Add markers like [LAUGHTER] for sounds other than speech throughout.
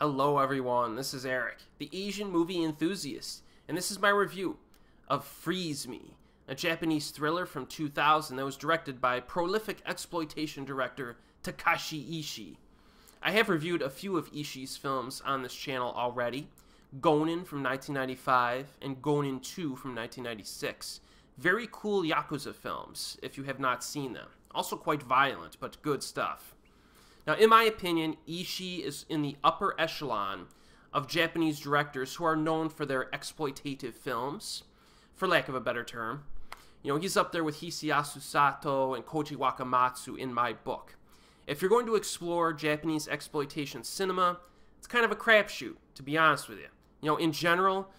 Hello, everyone. This is Eric, the Asian movie enthusiast, and this is my review of Freeze Me, a Japanese thriller from 2000 that was directed by prolific exploitation director Takashi Ishii. I have reviewed a few of Ishii's films on this channel already Gonin from 1995 and Gonin 2 from 1996. Very cool Yakuza films, if you have not seen them. Also quite violent, but good stuff. Now, in my opinion, Ishii is in the upper echelon of Japanese directors who are known for their exploitative films, for lack of a better term. You know, he's up there with Hisayasu Sato and Koji Wakamatsu in my book. If you're going to explore Japanese exploitation cinema, it's kind of a crapshoot, to be honest with you. You know, in general,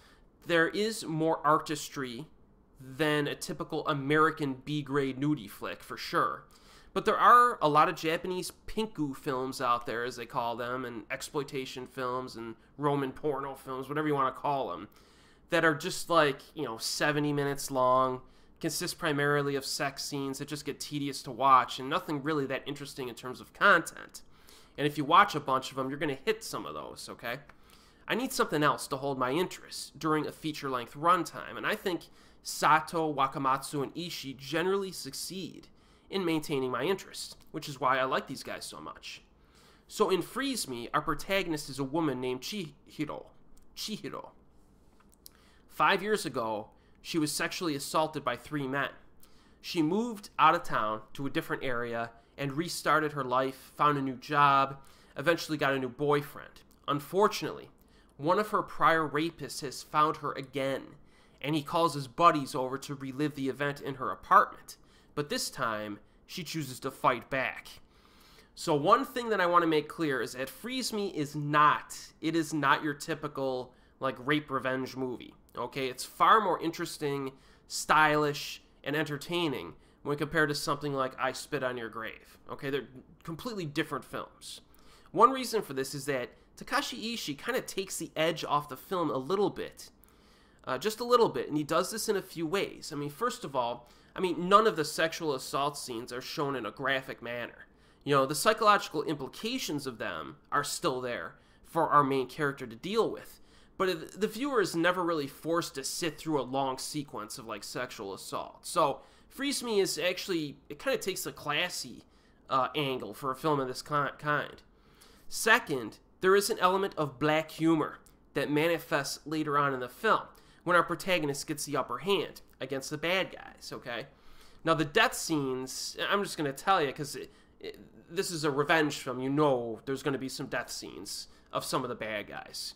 there is more artistry than a typical American B grade nudie flick, for sure. But there are a lot of Japanese pinku films out there, as they call them, and exploitation films and Roman porno films, whatever you want to call them, that are just like, you know, 70 minutes long, consist primarily of sex scenes that just get tedious to watch, and nothing really that interesting in terms of content. And if you watch a bunch of them, you're going to hit some of those, okay? I need something else to hold my interest during a feature length runtime, and I think Sato, Wakamatsu, and Ishii generally succeed in maintaining my interest, which is why I like these guys so much. So in Freeze Me, our protagonist is a woman named Chihiro. Chihiro. Five years ago, she was sexually assaulted by three men. She moved out of town to a different area and restarted her life, found a new job, eventually got a new boyfriend. Unfortunately, one of her prior rapists has found her again, and he calls his buddies over to relive the event in her apartment but this time she chooses to fight back. So one thing that I want to make clear is that Freeze Me is not, it is not your typical like rape revenge movie. Okay, it's far more interesting, stylish, and entertaining when compared to something like I Spit on Your Grave. Okay, they're completely different films. One reason for this is that Takashi Ishii kind of takes the edge off the film a little bit uh, just a little bit, and he does this in a few ways. I mean, first of all, I mean, none of the sexual assault scenes are shown in a graphic manner. You know, the psychological implications of them are still there for our main character to deal with, but the viewer is never really forced to sit through a long sequence of like sexual assault. So, Freeze Me is actually, it kind of takes a classy uh, angle for a film of this kind. Second, there is an element of black humor that manifests later on in the film when our protagonist gets the upper hand against the bad guys, okay? Now, the death scenes, I'm just going to tell you because this is a revenge film. You know there's going to be some death scenes of some of the bad guys.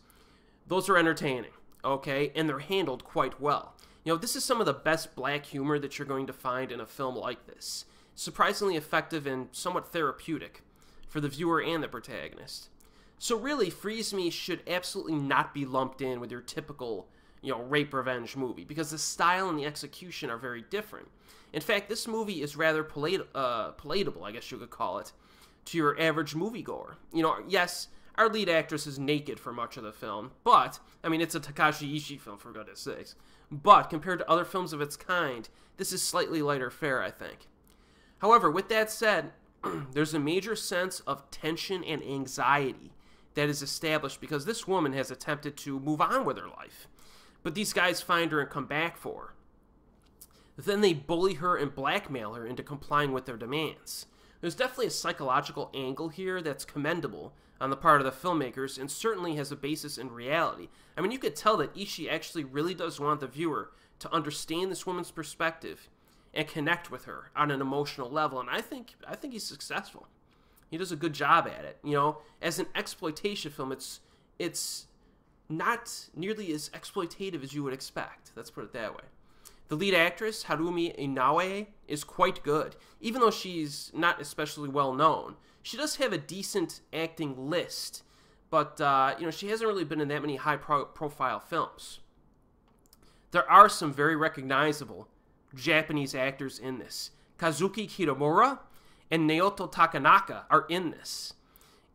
Those are entertaining, okay? And they're handled quite well. You know, this is some of the best black humor that you're going to find in a film like this. Surprisingly effective and somewhat therapeutic for the viewer and the protagonist. So really, Freeze Me should absolutely not be lumped in with your typical you know, rape revenge movie because the style and the execution are very different. In fact, this movie is rather uh, palatable, I guess you could call it, to your average moviegoer. You know, yes, our lead actress is naked for much of the film, but, I mean, it's a Takashi Ishii film, for goodness sakes. But compared to other films of its kind, this is slightly lighter fare, I think. However, with that said, [CLEARS THROAT] there's a major sense of tension and anxiety that is established because this woman has attempted to move on with her life but these guys find her and come back for her. Then they bully her and blackmail her into complying with their demands. There's definitely a psychological angle here that's commendable on the part of the filmmakers and certainly has a basis in reality. I mean, you could tell that Ishii actually really does want the viewer to understand this woman's perspective and connect with her on an emotional level and I think I think he's successful. He does a good job at it. You know, as an exploitation film, it's it's not nearly as exploitative as you would expect. Let's put it that way. The lead actress, Harumi Inoue is quite good, even though she's not especially well known. She does have a decent acting list, but uh, you know she hasn't really been in that many high-profile films. There are some very recognizable Japanese actors in this. Kazuki Kitamura and Naoto Takanaka are in this.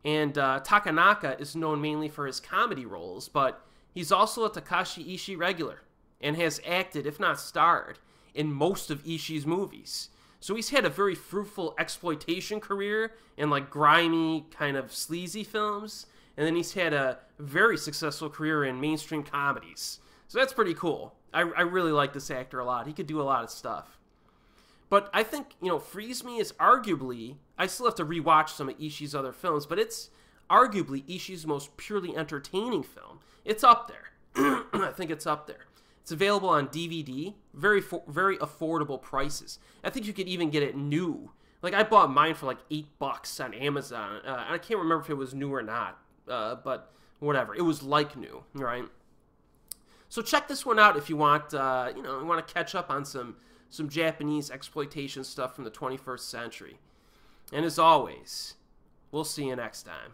And uh, Takanaka is known mainly for his comedy roles, but he's also a Takashi Ishii regular and has acted, if not starred, in most of Ishii's movies. So he's had a very fruitful exploitation career in like grimy, kind of sleazy films, and then he's had a very successful career in mainstream comedies. So that's pretty cool. I, I really like this actor a lot. He could do a lot of stuff. But I think, you know, Freeze Me is arguably, I still have to rewatch some of Ishii's other films, but it's arguably Ishii's most purely entertaining film. It's up there. [CLEARS THROAT] I think it's up there. It's available on DVD, very very affordable prices. I think you could even get it new. Like I bought mine for like eight bucks on Amazon. Uh, I can't remember if it was new or not, uh, but whatever. It was like new, right? So check this one out if you want, uh, you know, you want to catch up on some some Japanese exploitation stuff from the 21st century. And as always, we'll see you next time.